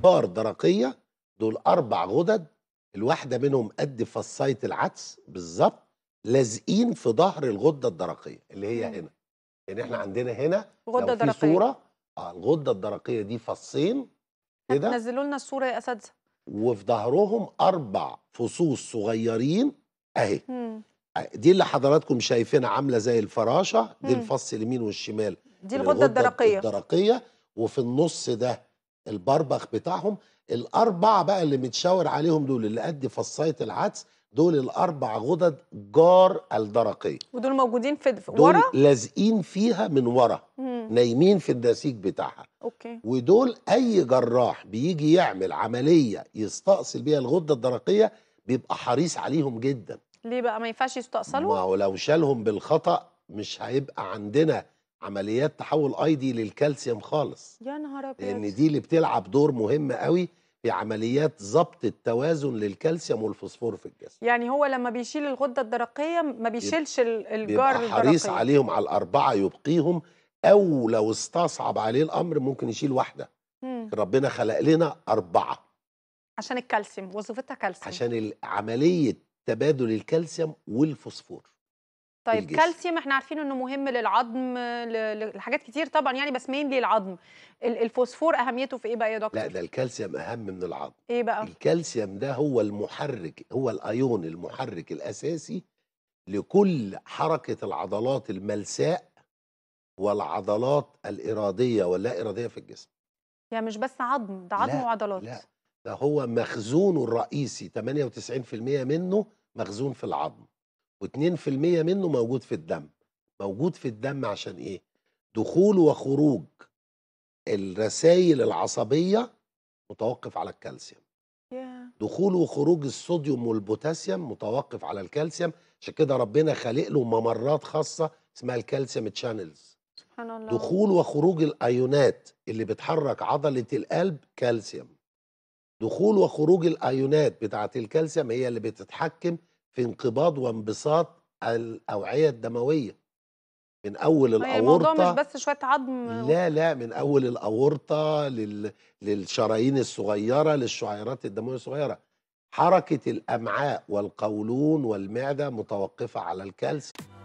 جبار درقيه دول اربع غدد الواحده منهم قد فصايه العدس بالظبط لازقين في ظهر الغده الدرقيه اللي هي هنا يعني احنا عندنا هنا غده درقيه في صوره اه الغده الدرقيه دي فصين كده نزلوا لنا الصوره يا اساتذه وفي ظهرهم اربع فصوص صغيرين اهي مم. آه، دي اللي حضراتكم شايفينها عامله زي الفراشه دي مم. الفص اليمين والشمال دي الغده الدرقيه الدرقيه وفي النص ده البربخ بتاعهم الاربع بقى اللي متشاور عليهم دول اللي قد فصايه العدس دول الاربع غدد جار الدرقيه ودول موجودين في ورا؟ دول لازقين فيها من ورا نايمين في النسيج بتاعها اوكي ودول اي جراح بيجي يعمل عمليه يستأصل بيها الغده الدرقيه بيبقى حريص عليهم جدا ليه بقى ما ينفعش يستأصلوا ما هو لو شالهم بالخطأ مش هيبقى عندنا عمليات تحول ايدي للكالسيوم خالص يا نهار ابيض لان دي اللي بتلعب دور مهم قوي في عمليات ضبط التوازن للكالسيوم والفوسفور في الجسم يعني هو لما بيشيل الغده الدرقيه ما بيشيلش الجار بيبقى حريص عليهم على الاربعه يبقيهم او لو استصعب عليه الامر ممكن يشيل واحده مم. ربنا خلق لنا اربعه عشان الكالسيوم وظيفتها كالسيوم عشان عمليه تبادل الكالسيوم والفوسفور طيب الجسم. كالسيوم احنا عارفين انه مهم للعظم لحاجات كتير طبعا يعني بس مين للعظم الفوسفور اهميته في ايه بقى يا دكتور لا ده الكالسيوم اهم من العظم ايه بقى الكالسيوم ده هو المحرك هو الايون المحرك الاساسي لكل حركه العضلات الملساء والعضلات الاراديه واللا اراديه في الجسم يعني مش بس عظم ده عظم لا وعضلات لا ده هو مخزونه الرئيسي 98% منه مخزون في العظم و2% منه موجود في الدم موجود في الدم عشان ايه دخول وخروج الرسائل العصبيه متوقف على الكالسيوم دخول وخروج الصوديوم والبوتاسيوم متوقف على الكالسيوم عشان كده ربنا خالق له ممرات خاصه اسمها الكالسيوم تشانلز سبحان الله دخول وخروج الايونات اللي بتحرك عضله القلب كالسيوم دخول وخروج الايونات بتاعه الكالسيوم هي اللي بتتحكم في انقباض وانبساط الاوعيه الدمويه من اول الاورطه الموضوع مش بس شويه عظم لا لا من اول الاورطه لل... للشرايين الصغيره للشعيرات الدمويه الصغيره حركه الامعاء والقولون والمعده متوقفه على الكالسيوم